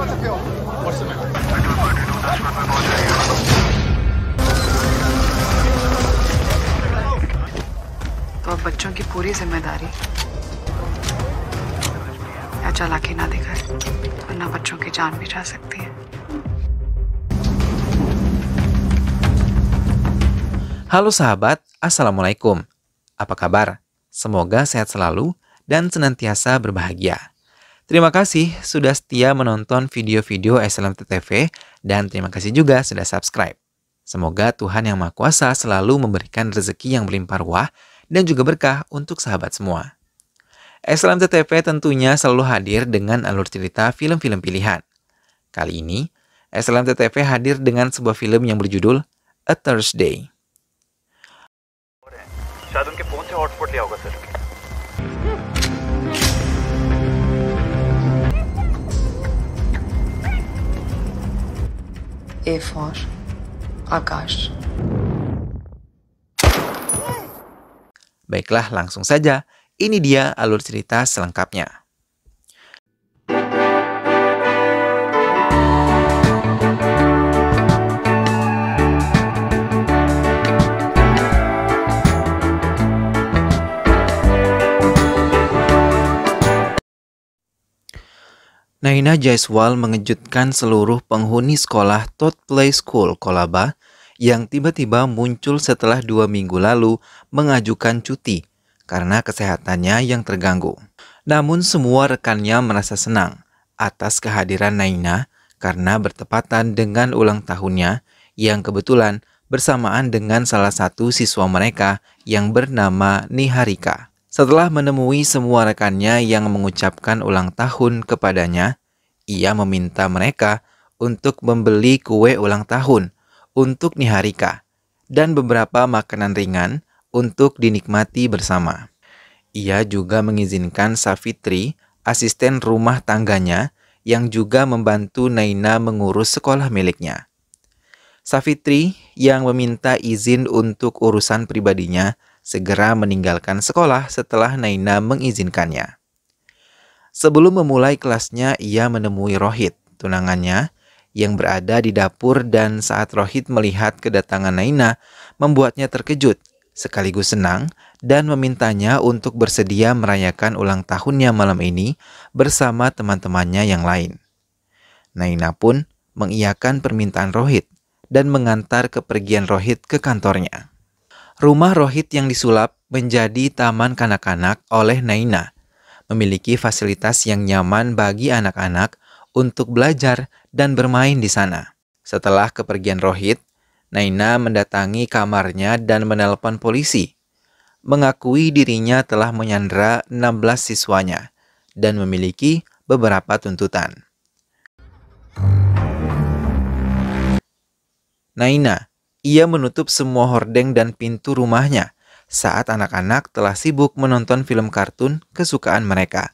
तो अब बच्चों की पूरी जिम्मेदारी या चालाकी ना दिखाए वरना बच्चों की जान भी जा सकती है Halo sahabat, Assalamualaikum. Apa kabar? Semoga sehat selalu dan senantiasa berbahagia. Terima kasih sudah setia menonton video-video SLMT TV dan terima kasih juga sudah subscribe. Semoga Tuhan Yang Maha Kuasa selalu memberikan rezeki yang berlimpah ruah dan juga berkah untuk sahabat semua. SLMT TV tentunya selalu hadir dengan alur cerita film-film pilihan. Kali ini, SLMT TV hadir dengan sebuah film yang berjudul A Thursday. efor, Akash. Baiklah, langsung saja. Ini dia alur cerita selengkapnya. Naina Jaiswal mengejutkan seluruh penghuni sekolah Todd Play School Kolaba yang tiba-tiba muncul setelah dua minggu lalu mengajukan cuti karena kesehatannya yang terganggu. Namun semua rekannya merasa senang atas kehadiran Naina karena bertepatan dengan ulang tahunnya yang kebetulan bersamaan dengan salah satu siswa mereka yang bernama Niharika. Setelah menemui semua rekannya yang mengucapkan ulang tahun kepadanya, ia meminta mereka untuk membeli kue ulang tahun untuk Niharika dan beberapa makanan ringan untuk dinikmati bersama. Ia juga mengizinkan Safitri, asisten rumah tangganya, yang juga membantu Naina mengurus sekolah miliknya. Safitri yang meminta izin untuk urusan pribadinya segera meninggalkan sekolah setelah Naina mengizinkannya. Sebelum memulai kelasnya, ia menemui Rohit, tunangannya, yang berada di dapur dan saat Rohit melihat kedatangan Naina, membuatnya terkejut sekaligus senang dan memintanya untuk bersedia merayakan ulang tahunnya malam ini bersama teman-temannya yang lain. Naina pun mengiyakan permintaan Rohit dan mengantar kepergian Rohit ke kantornya. Rumah Rohit yang disulap menjadi taman kanak-kanak oleh Naina, memiliki fasilitas yang nyaman bagi anak-anak untuk belajar dan bermain di sana. Setelah kepergian Rohit, Naina mendatangi kamarnya dan menelpon polisi, mengakui dirinya telah menyandra 16 siswanya dan memiliki beberapa tuntutan. Naina ia menutup semua hordeng dan pintu rumahnya saat anak-anak telah sibuk menonton film kartun kesukaan mereka.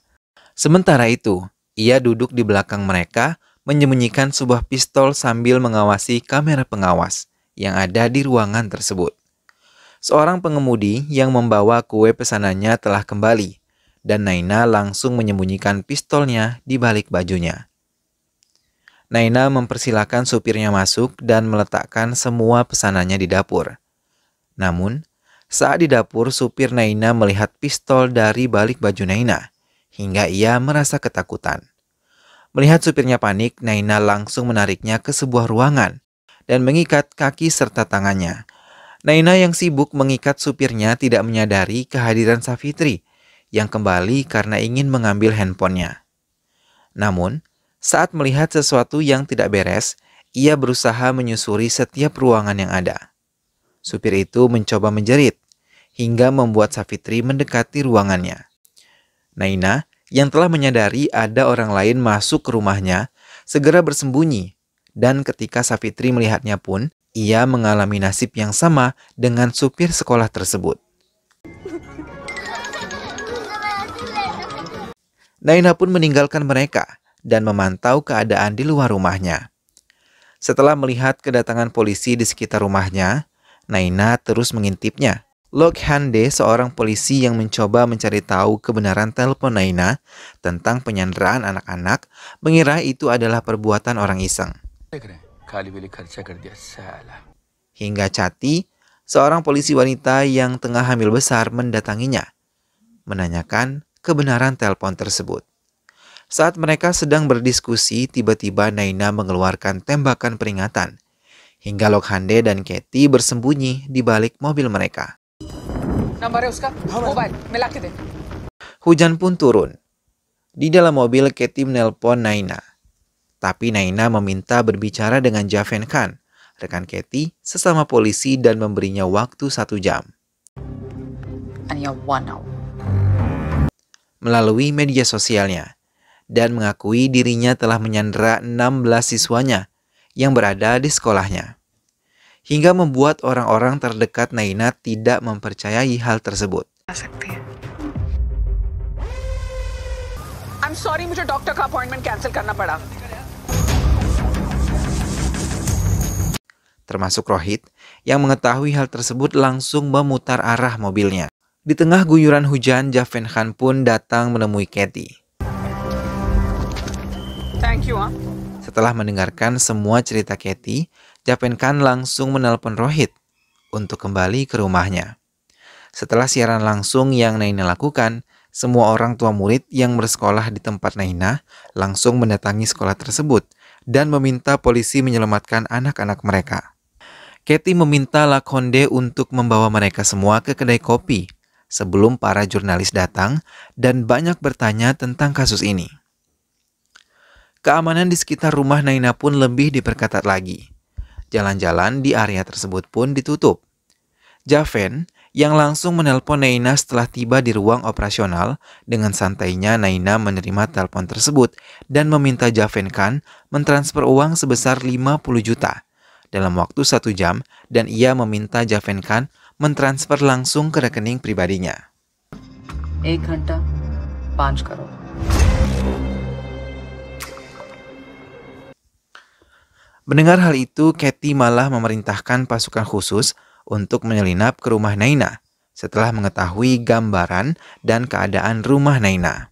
Sementara itu, ia duduk di belakang mereka menyembunyikan sebuah pistol sambil mengawasi kamera pengawas yang ada di ruangan tersebut. Seorang pengemudi yang membawa kue pesanannya telah kembali dan Naina langsung menyembunyikan pistolnya di balik bajunya. Naina mempersilahkan supirnya masuk dan meletakkan semua pesanannya di dapur. Namun, saat di dapur supir Naina melihat pistol dari balik baju Naina hingga ia merasa ketakutan. Melihat supirnya panik, Naina langsung menariknya ke sebuah ruangan dan mengikat kaki serta tangannya. Naina yang sibuk mengikat supirnya tidak menyadari kehadiran Safitri yang kembali karena ingin mengambil handphonenya. Namun, saat melihat sesuatu yang tidak beres, ia berusaha menyusuri setiap ruangan yang ada. Supir itu mencoba menjerit hingga membuat Safitri mendekati ruangannya. Naina, yang telah menyadari ada orang lain masuk ke rumahnya, segera bersembunyi. Dan ketika Safitri melihatnya pun, ia mengalami nasib yang sama dengan supir sekolah tersebut. Naina pun meninggalkan mereka dan memantau keadaan di luar rumahnya. Setelah melihat kedatangan polisi di sekitar rumahnya, Naina terus mengintipnya. Lok Hande, seorang polisi yang mencoba mencari tahu kebenaran telepon Naina tentang penyanderaan anak-anak, mengira itu adalah perbuatan orang iseng. Hingga Cati, seorang polisi wanita yang tengah hamil besar mendatanginya, menanyakan kebenaran telepon tersebut. Saat mereka sedang berdiskusi, tiba-tiba Naina mengeluarkan tembakan peringatan. Hingga Lokhande dan Kathy bersembunyi di balik mobil mereka. Hujan pun turun. Di dalam mobil, Kathy menelpon Naina. Tapi Naina meminta berbicara dengan Javen Khan, rekan Kathy, sesama polisi dan memberinya waktu satu jam. Melalui media sosialnya, dan mengakui dirinya telah menyandera 16 siswanya yang berada di sekolahnya. Hingga membuat orang-orang terdekat Naina tidak mempercayai hal tersebut. Termasuk Rohit, yang mengetahui hal tersebut langsung memutar arah mobilnya. Di tengah guyuran hujan, Javen Khan pun datang menemui Katie. Thank you, huh? Ah. Setelah mendengarkan semua cerita Kathy, Japenkan langsung menelpon Rohit untuk kembali ke rumahnya. Setelah siaran langsung yang Naina lakukan, semua orang tua murid yang bersekolah di tempat Naina langsung mendatangi sekolah tersebut dan meminta polisi menyelamatkan anak-anak mereka. Kathy meminta Lakonde untuk membawa mereka semua ke kedai kopi sebelum para jurnalis datang dan banyak bertanya tentang kasus ini. Keamanan di sekitar rumah Naina pun lebih diperketat lagi. Jalan-jalan di area tersebut pun ditutup. Javen yang langsung menelpon Naina setelah tiba di ruang operasional, dengan santainya Naina menerima telepon tersebut dan meminta Javen Khan mentransfer uang sebesar 50 juta dalam waktu satu jam dan ia meminta Javen Khan mentransfer langsung ke rekening pribadinya. 1 jam, 5 crore Mendengar hal itu, Kathy malah memerintahkan pasukan khusus untuk menyelinap ke rumah Naina setelah mengetahui gambaran dan keadaan rumah Naina.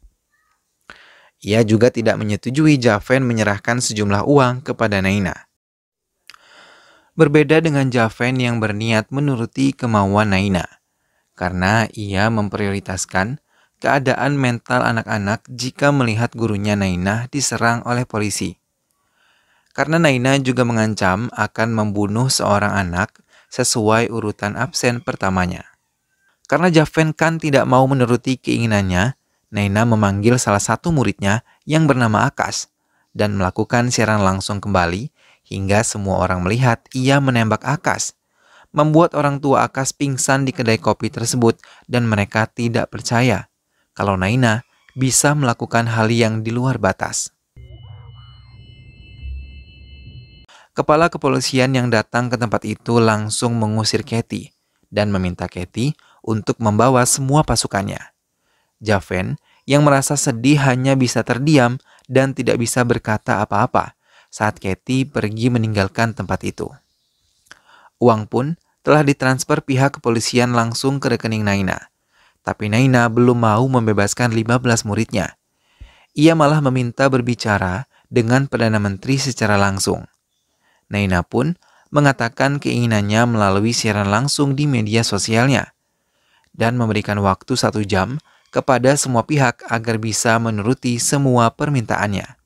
Ia juga tidak menyetujui Javen menyerahkan sejumlah uang kepada Naina. Berbeda dengan Javen yang berniat menuruti kemauan Naina, karena ia memprioritaskan keadaan mental anak-anak jika melihat gurunya Naina diserang oleh polisi. Karena Naina juga mengancam akan membunuh seorang anak sesuai urutan absen pertamanya. Karena Javen Khan tidak mau menuruti keinginannya, Naina memanggil salah satu muridnya yang bernama Akas dan melakukan siaran langsung kembali hingga semua orang melihat ia menembak Akas. Membuat orang tua Akas pingsan di kedai kopi tersebut dan mereka tidak percaya kalau Naina bisa melakukan hal yang di luar batas. Kepala kepolisian yang datang ke tempat itu langsung mengusir Kathy dan meminta Kathy untuk membawa semua pasukannya. Javen yang merasa sedih hanya bisa terdiam dan tidak bisa berkata apa-apa saat Kathy pergi meninggalkan tempat itu. Uang pun telah ditransfer pihak kepolisian langsung ke rekening Naina. Tapi Naina belum mau membebaskan 15 muridnya. Ia malah meminta berbicara dengan Perdana Menteri secara langsung. Naina pun mengatakan keinginannya melalui siaran langsung di media sosialnya dan memberikan waktu satu jam kepada semua pihak agar bisa menuruti semua permintaannya.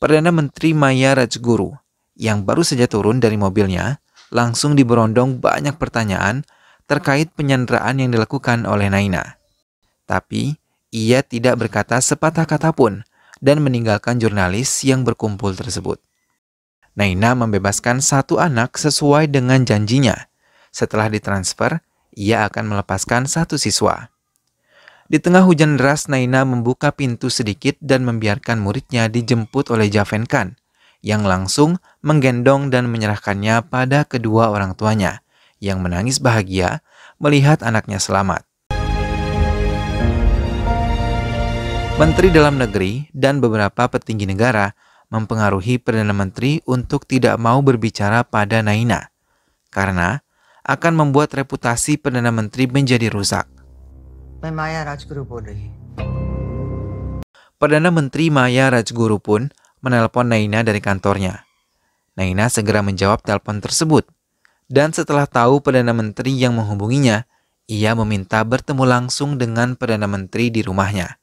Perdana Menteri Maya Rajguru yang baru saja turun dari mobilnya langsung diberondong banyak pertanyaan terkait penyanderaan yang dilakukan oleh Naina. Tapi ia tidak berkata sepatah kata pun dan meninggalkan jurnalis yang berkumpul tersebut. Naina membebaskan satu anak sesuai dengan janjinya. Setelah ditransfer, ia akan melepaskan satu siswa. Di tengah hujan deras, Naina membuka pintu sedikit dan membiarkan muridnya dijemput oleh Javen Khan, yang langsung menggendong dan menyerahkannya pada kedua orang tuanya, yang menangis bahagia melihat anaknya selamat. Menteri Dalam Negeri dan beberapa petinggi negara mempengaruhi Perdana Menteri untuk tidak mau berbicara pada Naina, karena akan membuat reputasi Perdana Menteri menjadi rusak. Perdana Menteri Maya Rajguru pun menelpon Naina dari kantornya. Naina segera menjawab telepon tersebut, dan setelah tahu Perdana Menteri yang menghubunginya, ia meminta bertemu langsung dengan Perdana Menteri di rumahnya.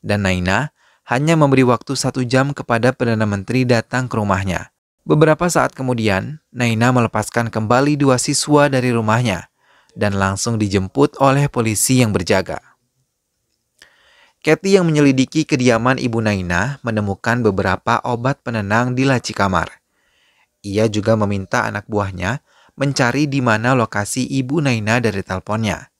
Dan Naina hanya memberi waktu satu jam kepada Perdana Menteri datang ke rumahnya. Beberapa saat kemudian, Naina melepaskan kembali dua siswa dari rumahnya dan langsung dijemput oleh polisi yang berjaga. Kathy yang menyelidiki kediaman ibu Naina menemukan beberapa obat penenang di laci kamar. Ia juga meminta anak buahnya mencari di mana lokasi ibu Naina dari teleponnya.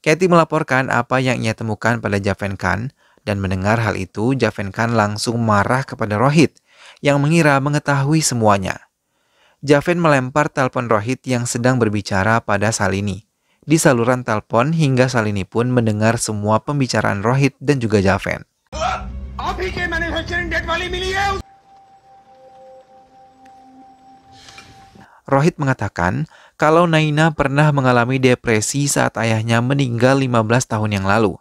Kathy melaporkan apa yang ia temukan pada Javen Khan dan mendengar hal itu, Javen Khan langsung marah kepada Rohit yang mengira mengetahui semuanya. Javen melempar telepon Rohit yang sedang berbicara pada Salini. Di saluran telepon hingga Salini pun mendengar semua pembicaraan Rohit dan juga Javen. Rohit mengatakan kalau Naina pernah mengalami depresi saat ayahnya meninggal 15 tahun yang lalu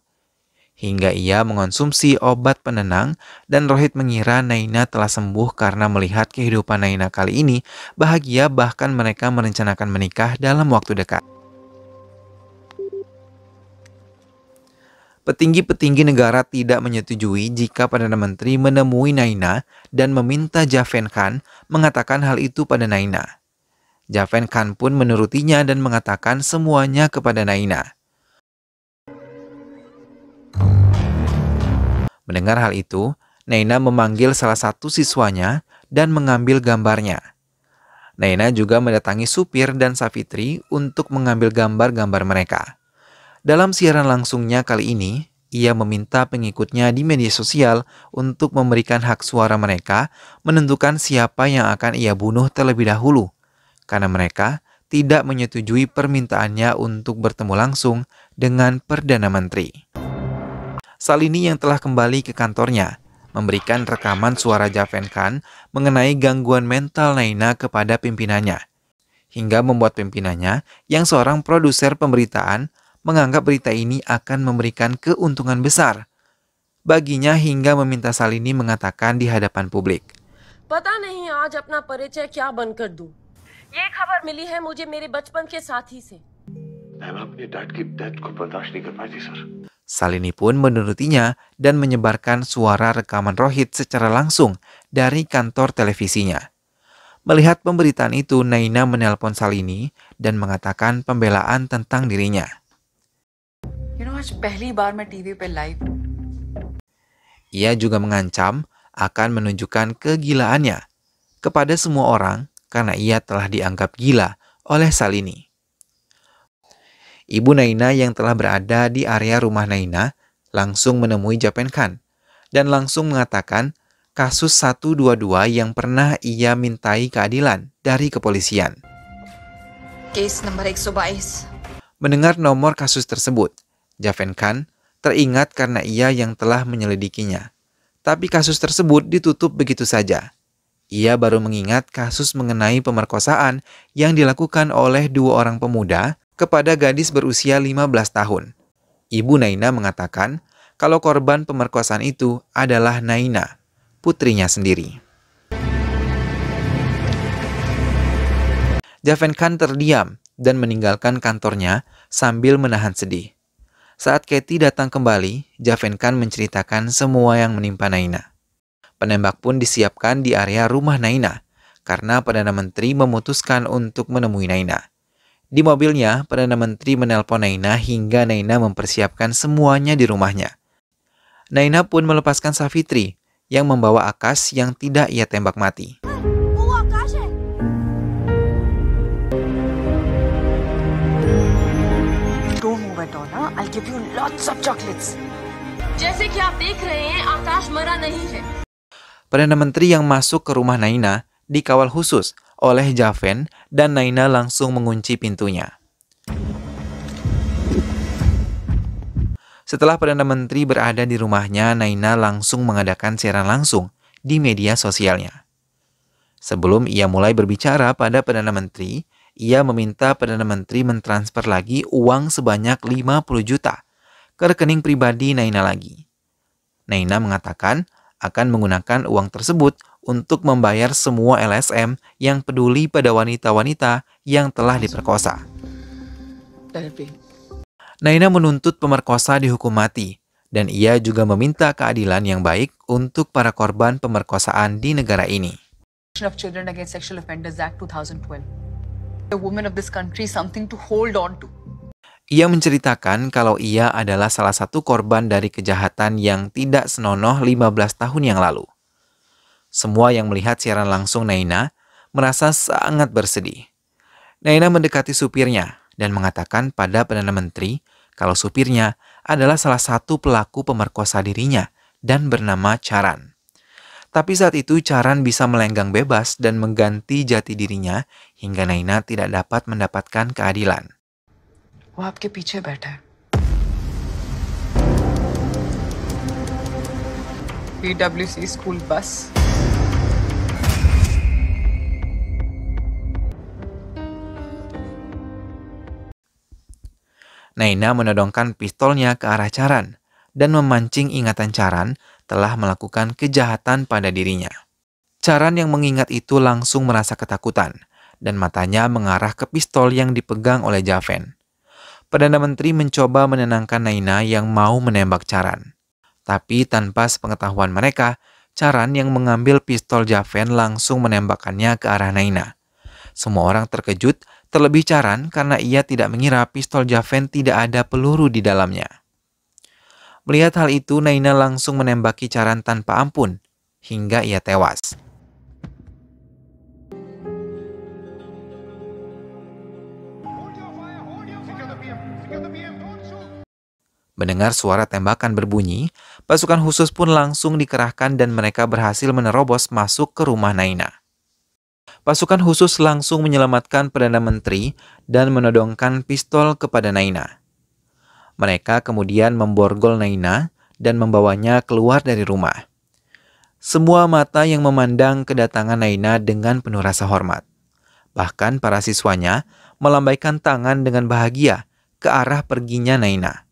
hingga ia mengonsumsi obat penenang dan Rohit mengira Naina telah sembuh karena melihat kehidupan Naina kali ini bahagia bahkan mereka merencanakan menikah dalam waktu dekat. Petinggi-petinggi negara tidak menyetujui jika Perdana Menteri menemui Naina dan meminta Javen Khan mengatakan hal itu pada Naina. Javen Khan pun menurutinya dan mengatakan semuanya kepada Naina. Mendengar hal itu, Naina memanggil salah satu siswanya dan mengambil gambarnya. Naina juga mendatangi supir dan Safitri untuk mengambil gambar-gambar mereka. Dalam siaran langsungnya kali ini, ia meminta pengikutnya di media sosial untuk memberikan hak suara mereka menentukan siapa yang akan ia bunuh terlebih dahulu, karena mereka tidak menyetujui permintaannya untuk bertemu langsung dengan Perdana Menteri. Salini yang telah kembali ke kantornya memberikan rekaman suara Javen Khan mengenai gangguan mental Naina kepada pimpinannya. Hingga membuat pimpinannya, yang seorang produser pemberitaan, menganggap berita ini akan memberikan keuntungan besar baginya hingga meminta Salini mengatakan di hadapan publik. aaj apna kya ban kar Ye hai mujhe bachpan ke saathi se. dad ki death ko Salini pun menurutinya dan menyebarkan suara rekaman Rohit secara langsung dari kantor televisinya. Melihat pemberitaan itu, Naina menelpon Salini dan mengatakan pembelaan tentang dirinya. Ia juga mengancam akan menunjukkan kegilaannya kepada semua orang karena ia telah dianggap gila oleh Salini. Ibu Naina yang telah berada di area rumah Naina langsung menemui Japan Khan dan langsung mengatakan kasus 122 yang pernah ia mintai keadilan dari kepolisian. Case nomor 122. Mendengar nomor kasus tersebut, Javen Khan teringat karena ia yang telah menyelidikinya. Tapi kasus tersebut ditutup begitu saja. Ia baru mengingat kasus mengenai pemerkosaan yang dilakukan oleh dua orang pemuda kepada gadis berusia 15 tahun. Ibu Naina mengatakan kalau korban pemerkosaan itu adalah Naina, putrinya sendiri. Javen Khan terdiam dan meninggalkan kantornya sambil menahan sedih. Saat Katie datang kembali, Javen Khan menceritakan semua yang menimpa Naina. Penembak pun disiapkan di area rumah Naina karena Perdana Menteri memutuskan untuk menemui Naina. Di mobilnya, Perdana Menteri menelpon Naina hingga Naina mempersiapkan semuanya di rumahnya. Naina pun melepaskan Safitri yang membawa Akas yang tidak ia tembak mati. Perdana Menteri yang masuk ke rumah Naina dikawal khusus oleh Javen dan Naina langsung mengunci pintunya. Setelah Perdana Menteri berada di rumahnya, Naina langsung mengadakan siaran langsung di media sosialnya. Sebelum ia mulai berbicara pada Perdana Menteri, ia meminta Perdana Menteri mentransfer lagi uang sebanyak 50 juta ke rekening pribadi Naina lagi. Naina mengatakan akan menggunakan uang tersebut untuk membayar semua LSM yang peduli pada wanita-wanita yang telah diperkosa. Naina menuntut pemerkosa dihukum mati, dan ia juga meminta keadilan yang baik untuk para korban pemerkosaan di negara ini. Ia menceritakan kalau ia adalah salah satu korban dari kejahatan yang tidak senonoh 15 tahun yang lalu. Semua yang melihat siaran langsung Naina merasa sangat bersedih. Naina mendekati supirnya dan mengatakan pada Perdana Menteri kalau supirnya adalah salah satu pelaku pemerkosa dirinya dan bernama Charan. Tapi saat itu Charan bisa melenggang bebas dan mengganti jati dirinya hingga Naina tidak dapat mendapatkan keadilan. PWC school bus. Naina menodongkan pistolnya ke arah Charan dan memancing ingatan Charan telah melakukan kejahatan pada dirinya. Charan yang mengingat itu langsung merasa ketakutan dan matanya mengarah ke pistol yang dipegang oleh Javen. Perdana Menteri mencoba menenangkan Naina yang mau menembak Charan. Tapi tanpa sepengetahuan mereka, Charan yang mengambil pistol Javen langsung menembakkannya ke arah Naina. Semua orang terkejut Terlebih Caran karena ia tidak mengira pistol Javen tidak ada peluru di dalamnya. Melihat hal itu, Naina langsung menembaki Caran tanpa ampun hingga ia tewas. Mendengar suara tembakan berbunyi, pasukan khusus pun langsung dikerahkan dan mereka berhasil menerobos masuk ke rumah Naina. Pasukan khusus langsung menyelamatkan Perdana Menteri dan menodongkan pistol kepada Naina. Mereka kemudian memborgol Naina dan membawanya keluar dari rumah. Semua mata yang memandang kedatangan Naina dengan penuh rasa hormat. Bahkan para siswanya melambaikan tangan dengan bahagia ke arah perginya Naina.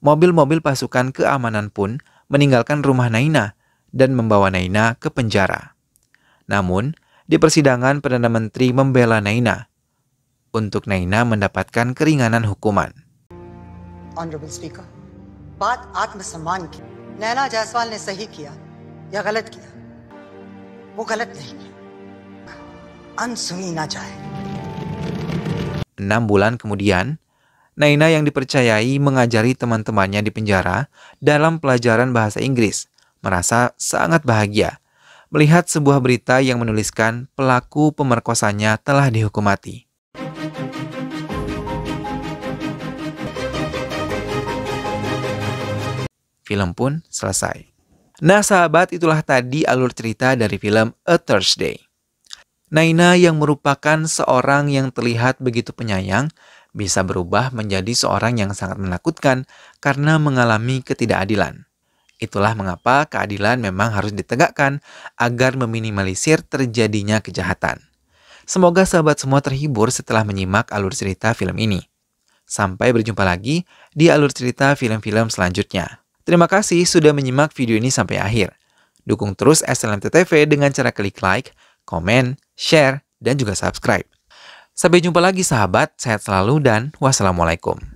mobil-mobil pasukan keamanan pun meninggalkan rumah Naina dan membawa Naina ke penjara. Namun, di persidangan Perdana Menteri membela Naina untuk Naina mendapatkan keringanan hukuman. Enam bulan kemudian Naina yang dipercayai mengajari teman-temannya di penjara dalam pelajaran bahasa Inggris, merasa sangat bahagia melihat sebuah berita yang menuliskan pelaku pemerkosanya telah dihukum mati. Film pun selesai. Nah sahabat itulah tadi alur cerita dari film A Thursday. Naina yang merupakan seorang yang terlihat begitu penyayang bisa berubah menjadi seorang yang sangat menakutkan karena mengalami ketidakadilan. Itulah mengapa keadilan memang harus ditegakkan agar meminimalisir terjadinya kejahatan. Semoga sahabat semua terhibur setelah menyimak alur cerita film ini. Sampai berjumpa lagi di alur cerita film-film selanjutnya. Terima kasih sudah menyimak video ini sampai akhir. Dukung terus SLMT TV dengan cara klik like, komen, share, dan juga subscribe. Sampai jumpa lagi sahabat, sehat selalu dan wassalamualaikum.